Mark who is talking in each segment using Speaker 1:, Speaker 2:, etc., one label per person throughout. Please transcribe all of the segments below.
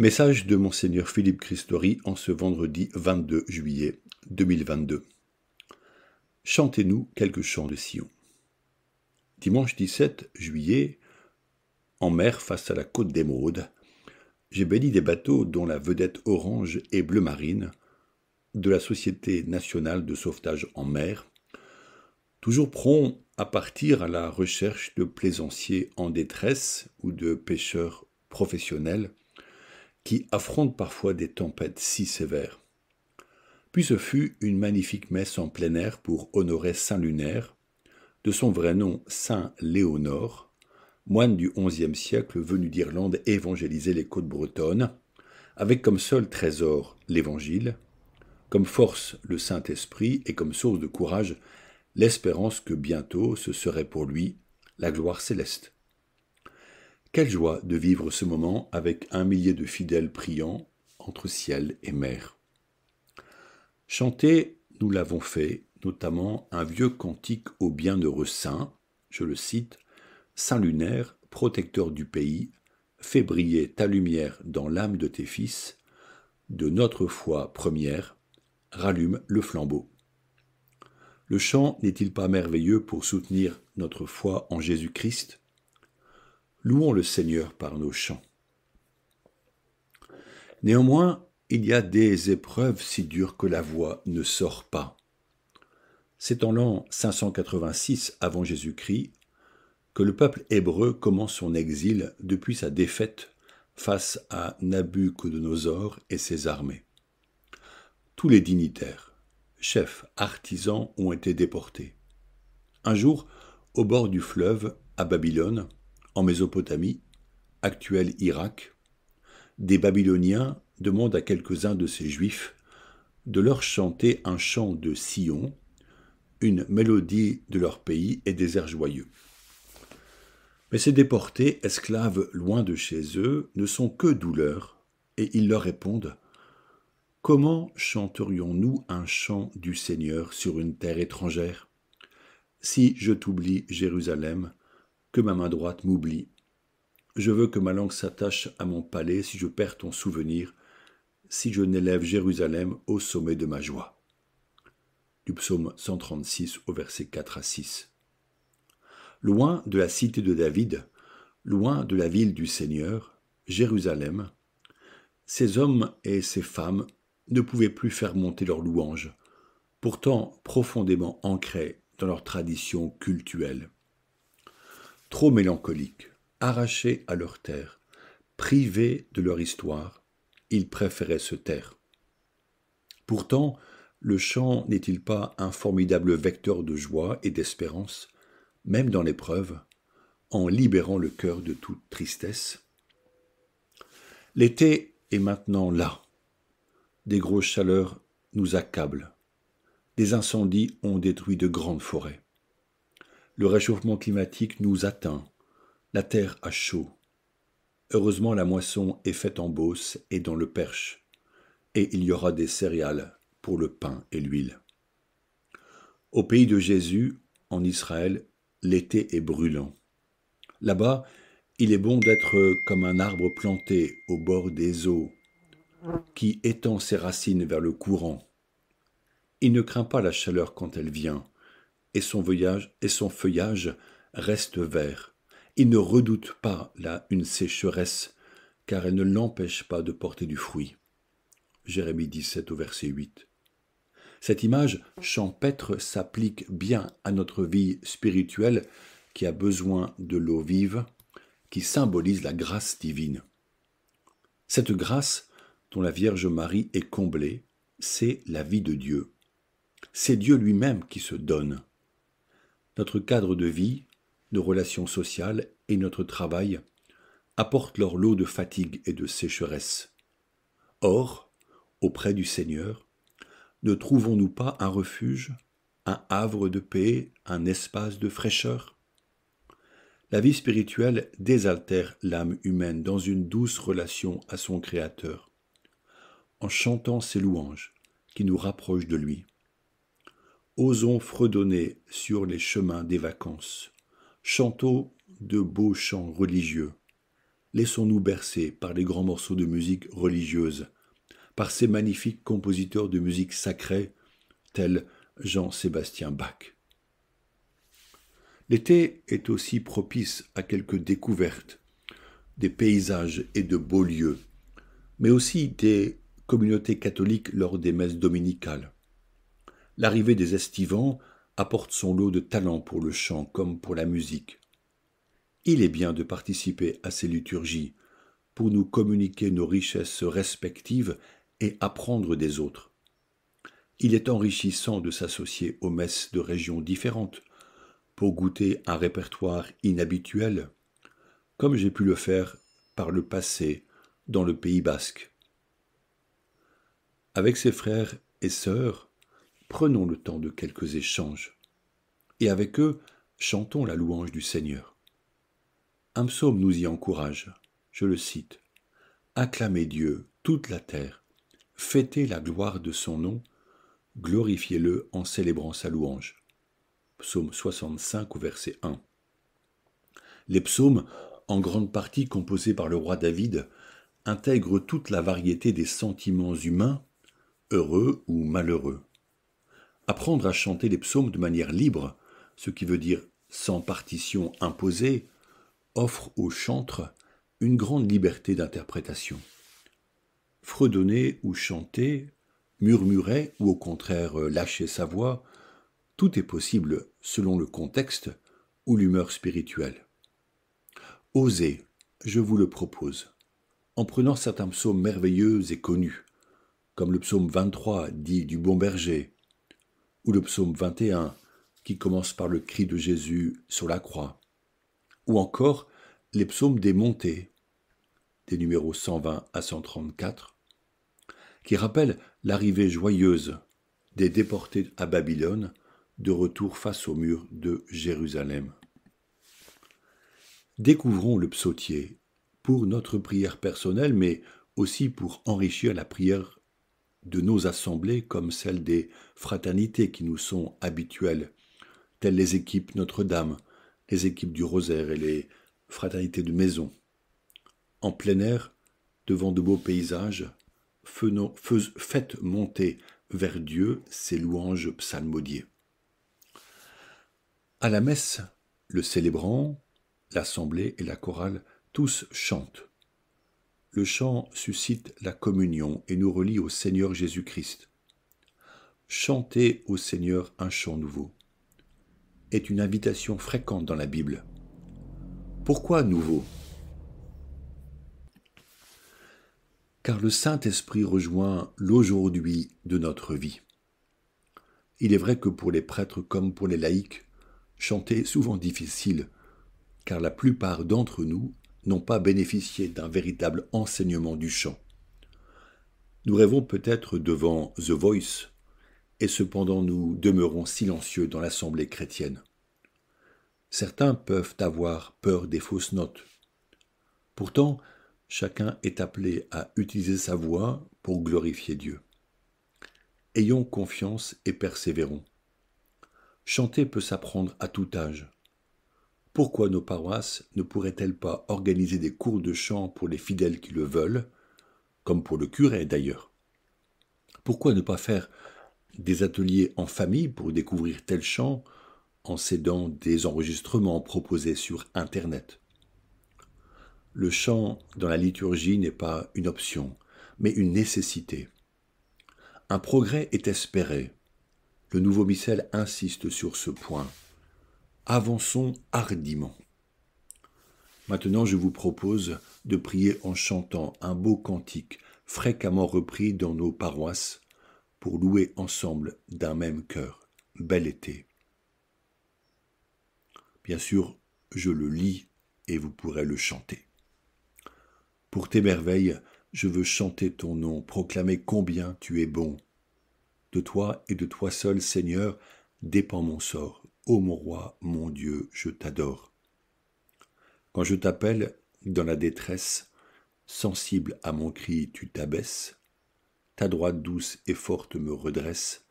Speaker 1: Message de Monseigneur Philippe Christori en ce vendredi 22 juillet 2022. Chantez-nous quelques chants de Sion. Dimanche 17 juillet, en mer face à la côte d'Émeraude, j'ai béni des bateaux dont la vedette orange et bleu marine, de la Société nationale de sauvetage en mer, toujours prompt à partir à la recherche de plaisanciers en détresse ou de pêcheurs professionnels qui affrontent parfois des tempêtes si sévères. Puis ce fut une magnifique messe en plein air pour honorer Saint Lunaire, de son vrai nom Saint Léonore, moine du XIe siècle venu d'Irlande évangéliser les côtes bretonnes, avec comme seul trésor l'Évangile, comme force le Saint-Esprit et comme source de courage l'espérance que bientôt ce serait pour lui la gloire céleste. Quelle joie de vivre ce moment avec un millier de fidèles priant entre ciel et mer. Chanter, nous l'avons fait, notamment un vieux cantique au bienheureux saint, je le cite, Saint Lunaire, protecteur du pays, fais briller ta lumière dans l'âme de tes fils, de notre foi première, rallume le flambeau. Le chant n'est-il pas merveilleux pour soutenir notre foi en Jésus-Christ Louons le Seigneur par nos chants. Néanmoins, il y a des épreuves si dures que la voix ne sort pas. C'est en l'an 586 avant Jésus-Christ que le peuple hébreu commence son exil depuis sa défaite face à Nabucodonosor et ses armées. Tous les dignitaires, chefs, artisans ont été déportés. Un jour, au bord du fleuve, à Babylone, en Mésopotamie, actuel Irak, des Babyloniens demandent à quelques-uns de ces Juifs de leur chanter un chant de Sion, une mélodie de leur pays et des airs joyeux. Mais ces déportés, esclaves loin de chez eux, ne sont que douleurs, et ils leur répondent Comment chanterions-nous un chant du Seigneur sur une terre étrangère Si je t'oublie, Jérusalem, ma main droite m'oublie. Je veux que ma langue s'attache à mon palais si je perds ton souvenir, si je n'élève Jérusalem au sommet de ma joie. Du psaume 136 au verset 4 à 6. Loin de la cité de David, loin de la ville du Seigneur, Jérusalem, ces hommes et ces femmes ne pouvaient plus faire monter leurs louanges, pourtant profondément ancrés dans leur tradition cultuelle trop mélancoliques, arrachés à leur terre, privés de leur histoire, ils préféraient se taire. Pourtant, le chant n'est-il pas un formidable vecteur de joie et d'espérance, même dans l'épreuve, en libérant le cœur de toute tristesse L'été est maintenant là. Des grosses chaleurs nous accablent. Des incendies ont détruit de grandes forêts. Le réchauffement climatique nous atteint. La terre a chaud. Heureusement, la moisson est faite en bosse et dans le Perche. Et il y aura des céréales pour le pain et l'huile. Au pays de Jésus, en Israël, l'été est brûlant. Là-bas, il est bon d'être comme un arbre planté au bord des eaux, qui étend ses racines vers le courant. Il ne craint pas la chaleur quand elle vient, et son feuillage, et son feuillage reste vert. Il ne redoute pas là une sécheresse, car elle ne l'empêche pas de porter du fruit. Jérémie 17 au verset 8. Cette image champêtre s'applique bien à notre vie spirituelle qui a besoin de l'eau vive, qui symbolise la grâce divine. Cette grâce dont la Vierge Marie est comblée, c'est la vie de Dieu. C'est Dieu lui-même qui se donne notre cadre de vie, nos relations sociales et notre travail apportent leur lot de fatigue et de sécheresse. Or, auprès du Seigneur, ne trouvons-nous pas un refuge, un havre de paix, un espace de fraîcheur La vie spirituelle désaltère l'âme humaine dans une douce relation à son Créateur, en chantant ses louanges qui nous rapprochent de lui. Osons fredonner sur les chemins des vacances. Chantons de beaux chants religieux. Laissons-nous bercer par les grands morceaux de musique religieuse, par ces magnifiques compositeurs de musique sacrée, tels Jean-Sébastien Bach. L'été est aussi propice à quelques découvertes, des paysages et de beaux lieux, mais aussi des communautés catholiques lors des messes dominicales l'arrivée des estivants apporte son lot de talent pour le chant comme pour la musique. Il est bien de participer à ces liturgies pour nous communiquer nos richesses respectives et apprendre des autres. Il est enrichissant de s'associer aux messes de régions différentes pour goûter un répertoire inhabituel, comme j'ai pu le faire par le passé dans le Pays basque. Avec ses frères et sœurs, prenons le temps de quelques échanges, et avec eux, chantons la louange du Seigneur. Un psaume nous y encourage, je le cite. Acclamez Dieu, toute la terre, fêtez la gloire de son nom, glorifiez-le en célébrant sa louange. Psaume 65 verset 1. Les psaumes, en grande partie composés par le roi David, intègrent toute la variété des sentiments humains, heureux ou malheureux. Apprendre à chanter les psaumes de manière libre, ce qui veut dire sans partition imposée, offre au chantre une grande liberté d'interprétation. Fredonner ou chanter, murmurer ou au contraire euh, lâcher sa voix, tout est possible selon le contexte ou l'humeur spirituelle. Osez, je vous le propose, en prenant certains psaumes merveilleux et connus, comme le psaume 23 dit du bon berger, ou le psaume 21, qui commence par le cri de Jésus sur la croix, ou encore les psaumes des montées, des numéros 120 à 134, qui rappellent l'arrivée joyeuse des déportés à Babylone de retour face au mur de Jérusalem. Découvrons le psautier pour notre prière personnelle, mais aussi pour enrichir la prière de nos assemblées comme celles des fraternités qui nous sont habituelles, telles les équipes Notre-Dame, les équipes du Rosaire et les fraternités de maison. En plein air, devant de beaux paysages, faites monter vers Dieu ces louanges psalmodiées. À la messe, le célébrant, l'assemblée et la chorale tous chantent chant suscite la communion et nous relie au Seigneur Jésus-Christ. Chanter au Seigneur un chant nouveau est une invitation fréquente dans la Bible. Pourquoi nouveau Car le Saint-Esprit rejoint l'aujourd'hui de notre vie. Il est vrai que pour les prêtres comme pour les laïcs, chanter est souvent difficile, car la plupart d'entre nous n'ont pas bénéficié d'un véritable enseignement du chant. Nous rêvons peut-être devant The Voice, et cependant nous demeurons silencieux dans l'assemblée chrétienne. Certains peuvent avoir peur des fausses notes. Pourtant, chacun est appelé à utiliser sa voix pour glorifier Dieu. Ayons confiance et persévérons. Chanter peut s'apprendre à tout âge pourquoi nos paroisses ne pourraient-elles pas organiser des cours de chant pour les fidèles qui le veulent, comme pour le curé d'ailleurs Pourquoi ne pas faire des ateliers en famille pour découvrir tel chant en cédant des enregistrements proposés sur Internet Le chant dans la liturgie n'est pas une option, mais une nécessité. Un progrès est espéré. Le nouveau missel insiste sur ce point avançons hardiment. Maintenant, je vous propose de prier en chantant un beau cantique fréquemment repris dans nos paroisses pour louer ensemble d'un même cœur. Bel été. Bien sûr, je le lis et vous pourrez le chanter. Pour tes merveilles, je veux chanter ton nom, proclamer combien tu es bon. De toi et de toi seul, Seigneur, dépend mon sort. Ô mon roi, mon Dieu, je t'adore. Quand je t'appelle dans la détresse, sensible à mon cri, tu t'abaisses, ta droite douce et forte me redresse,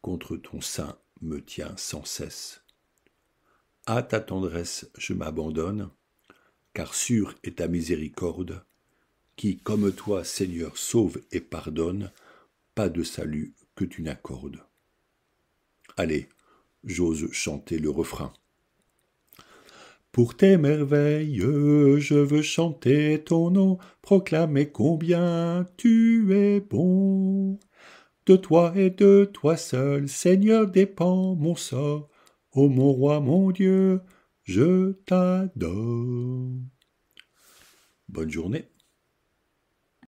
Speaker 1: contre ton sein me tient sans cesse. À ta tendresse je m'abandonne, car sûre est ta miséricorde, qui, comme toi, Seigneur, sauve et pardonne, pas de salut que tu n'accordes. Allez, j'ose chanter le refrain. Pour tes merveilles, je veux chanter ton nom, proclamer combien tu es bon. De toi et de toi seul, Seigneur, dépend mon sort. Ô mon roi, mon Dieu, je t'adore. Bonne journée.